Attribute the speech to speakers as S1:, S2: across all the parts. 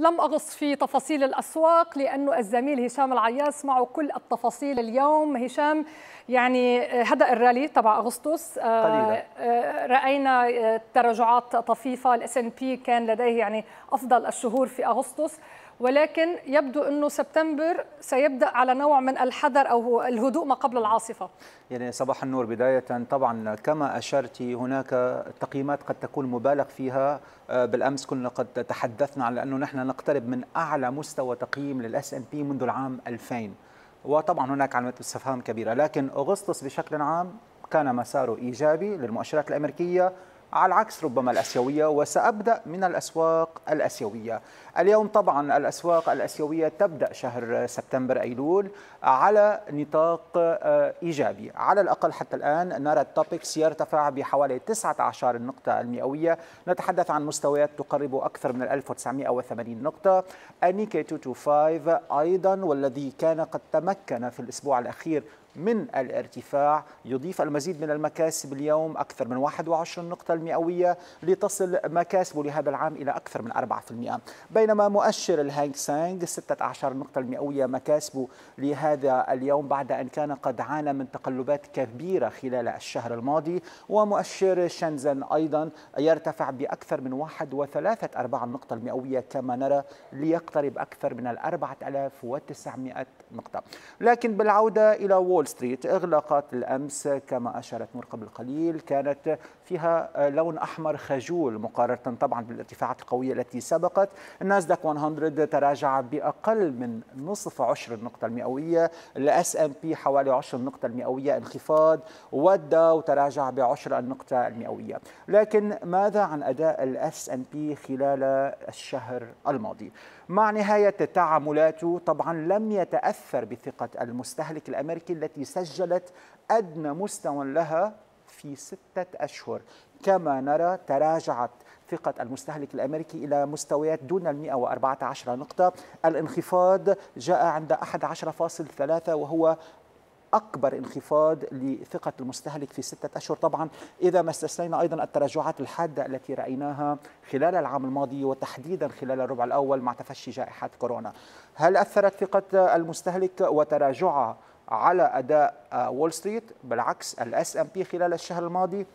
S1: لم أغص في تفاصيل الأسواق لأنه الزميل هشام العياس معه كل التفاصيل اليوم هشام يعني آه، هدأ الرالي تبع أغسطس آه، قليلا. آه، رأينا تراجعات طفيفة الاس ان بي كان لديه يعني أفضل الشهور في أغسطس ولكن يبدو انه سبتمبر سيبدا على نوع من الحذر او الهدوء ما قبل العاصفه.
S2: يعني صباح النور بدايه طبعا كما اشرت هناك تقييمات قد تكون مبالغ فيها بالامس كنا قد تحدثنا عن انه نحن نقترب من أعلى مستوى تقييم للأس أن بي منذ العام 2000 وطبعا هناك علامات استفهام كبيرة لكن أغسطس بشكل عام كان مساره إيجابي للمؤشرات الأمريكية على العكس ربما الاسيويه وسابدا من الاسواق الاسيويه. اليوم طبعا الاسواق الاسيويه تبدا شهر سبتمبر ايلول على نطاق آه، ايجابي، على الاقل حتى الان نرى التوبكس يرتفع بحوالي 19 نقطه المئويه، نتحدث عن مستويات تقرب اكثر من 1980 نقطه، النيكي 225 ايضا والذي كان قد تمكن في الاسبوع الاخير من الارتفاع يضيف المزيد من المكاسب اليوم اكثر من 21 نقطه المئوية لتصل مكاسبه لهذا العام إلى أكثر من 4% بينما مؤشر الهانك سانغ 16 نقطة المئوية مكاسبه لهذا اليوم بعد أن كان قد عانى من تقلبات كبيرة خلال الشهر الماضي ومؤشر شنزن أيضا يرتفع بأكثر من 1.3 أرباع النقطة المئوية كما نرى ليقترب أكثر من 4900 نقطة لكن بالعودة إلى وول ستريت إغلاقات الأمس كما أشارت نور قبل قليل كانت فيها لون أحمر خجول مقارنة طبعا بالارتفاعات القوية التي سبقت الناسداك 100 تراجع بأقل من نصف عشر النقطة المئوية الاس ام بي حوالي عشر النقطة المئوية انخفاض والداو تراجع بعشر النقطة المئوية لكن ماذا عن أداء الاس ام بي خلال الشهر الماضي مع نهاية تعاملاته طبعا لم يتأثر بثقة المستهلك الأمريكي التي سجلت أدنى مستوى لها في ستة أشهر كما نرى تراجعت ثقة المستهلك الأمريكي إلى مستويات دون ال 114 نقطة الانخفاض جاء عند 11.3 وهو أكبر انخفاض لثقة المستهلك في ستة أشهر طبعا إذا ما استثنينا أيضا التراجعات الحادة التي رأيناها خلال العام الماضي وتحديدا خلال الربع الأول مع تفشي جائحة كورونا هل أثرت ثقة المستهلك وتراجعها على أداء وول ستريت بالعكس الاس ام بي خلال الشهر الماضي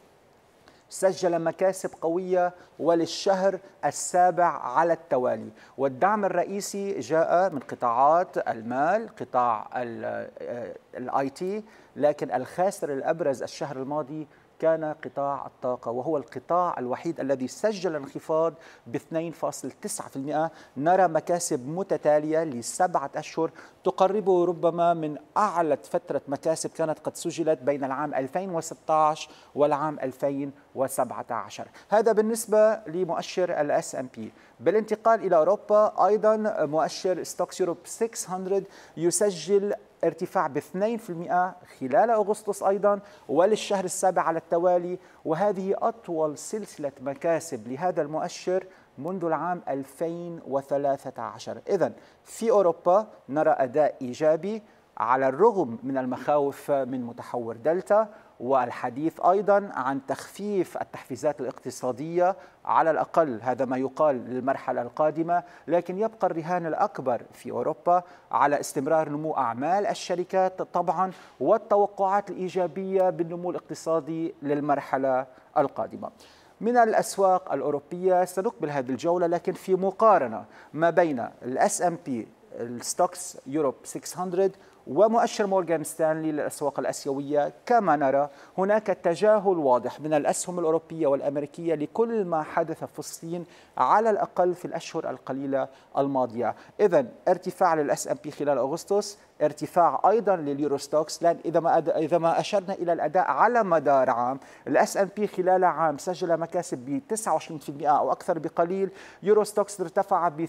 S2: سجل مكاسب قوية وللشهر السابع على التوالي والدعم الرئيسي جاء من قطاعات المال قطاع الاي آه، تي لكن الخاسر الأبرز الشهر الماضي كان قطاع الطاقة وهو القطاع الوحيد الذي سجل انخفاض ب 2.9% نرى مكاسب متتالية لسبعة أشهر تقرب ربما من أعلى فترة مكاسب كانت قد سجلت بين العام 2016 والعام 2017 هذا بالنسبة لمؤشر الاس ام بي بالانتقال إلى أوروبا أيضا مؤشر ستوكس يوروب 600 يسجل ارتفاع ب 2% خلال أغسطس أيضا وللشهر السابع على التوالي وهذه أطول سلسلة مكاسب لهذا المؤشر منذ العام 2013 إذا في أوروبا نرى أداء إيجابي على الرغم من المخاوف من متحور دلتا والحديث أيضا عن تخفيف التحفيزات الاقتصادية على الأقل هذا ما يقال للمرحلة القادمة لكن يبقى الرهان الأكبر في أوروبا على استمرار نمو أعمال الشركات طبعا والتوقعات الإيجابية بالنمو الاقتصادي للمرحلة القادمة من الأسواق الأوروبية سنكمل هذه الجولة لكن في مقارنة ما بين الاس ام بي الستوكس يوروب 600 ومؤشر مورغان ستانلي للأسواق الأسيوية كما نرى هناك تجاهل واضح من الأسهم الأوروبية والأمريكية لكل ما حدث في الصين على الأقل في الأشهر القليلة الماضية إذا ارتفاع للأس أم بي خلال أغسطس ارتفاع ايضا لليوروستوكس لان اذا ما أد... اذا ما اشرنا الى الاداء على مدار عام الاس ان بي خلال عام سجل مكاسب ب 29% او اكثر بقليل يوروستوكس ارتفع ب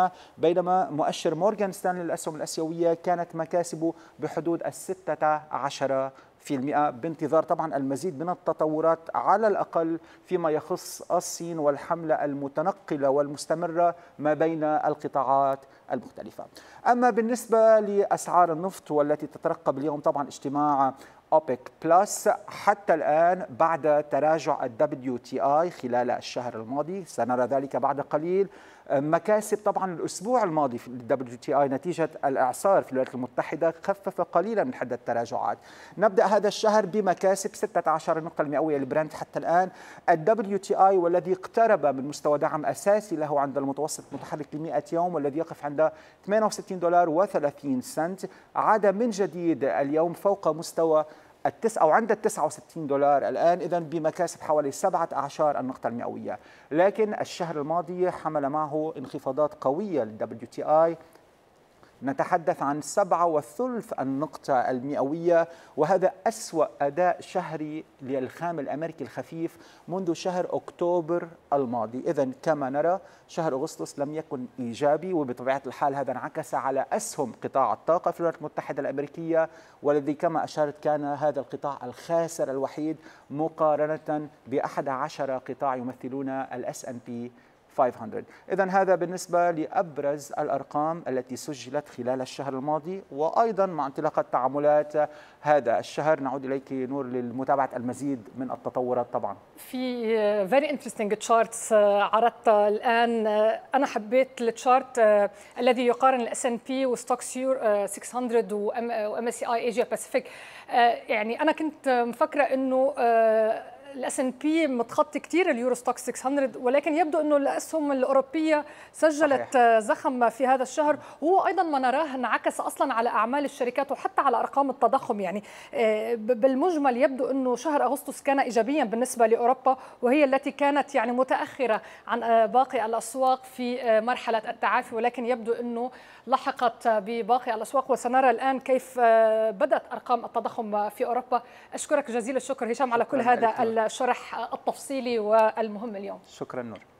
S2: 28.5% بينما مؤشر مورغان ستانلي للاسهم الاسيوية الآسيوية كانت مكاسبه بحدود الستة عشر في المئة بانتظار طبعا المزيد من التطورات على الأقل فيما يخص الصين والحملة المتنقلة والمستمرة ما بين القطاعات المختلفة أما بالنسبة لأسعار النفط والتي تترقب اليوم طبعا اجتماع أوبيك بلس حتى الآن بعد تراجع الدبليو تي آي خلال الشهر الماضي سنرى ذلك بعد قليل مكاسب طبعا الاسبوع الماضي في الدبليو تي اي نتيجه الاعصار في الولايات المتحده خفف قليلا من حد التراجعات. نبدا هذا الشهر بمكاسب 16 نقطه المئويه للبراند حتى الان الدبليو تي اي والذي اقترب من مستوى دعم اساسي له عند المتوسط المتحرك ل 100 يوم والذي يقف عند 68 دولار و30 سنت عاد من جديد اليوم فوق مستوى التس أو عند ال 69 دولار الآن إذا بمكاسب حوالي سبعة أعشار النقطة المئوية لكن الشهر الماضي حمل معه انخفاضات قوية للدبليو تي آي نتحدث عن سبعة وثلث النقطة المئوية وهذا أسوأ أداء شهري للخام الأمريكي الخفيف منذ شهر أكتوبر الماضي إذا كما نرى شهر أغسطس لم يكن إيجابي وبطبيعة الحال هذا انعكس على أسهم قطاع الطاقة في الولايات المتحدة الأمريكية والذي كما أشارت كان هذا القطاع الخاسر الوحيد مقارنة بأحد عشر قطاع يمثلون الأس أن بي 500 إذا هذا بالنسبة لأبرز الأرقام التي سجلت خلال الشهر الماضي وأيضا مع انطلاقة تعاملات هذا الشهر نعود إليك نور للمتابعة المزيد من التطورات طبعا
S1: في very interesting charts آه، عرضتها الآن آه، أنا حبيت التشارت آه، الذي يقارن الاس ان بي وستوكس 600 وام اس اي ايجيا باسيفيك يعني أنا كنت مفكرة أنه الاس ان بي متخطي كتير اليورو ستوك 600 ولكن يبدو انه الاسهم الاوروبيه سجلت زخم في هذا الشهر وهو ايضا ما نراه انعكس اصلا على اعمال الشركات وحتى على ارقام التضخم يعني آه، بالمجمل يبدو انه شهر اغسطس كان ايجابيا بالنسبه لاوروبا وهي التي كانت يعني متاخره عن آه، باقي الاسواق في آه، مرحله التعافي ولكن يبدو انه لحقت بباقي الاسواق وسنرى الان كيف بدات ارقام التضخم في اوروبا اشكرك جزيل الشكر هشام على كل هذا الشرح التفصيلي والمهم اليوم
S2: شكرا نور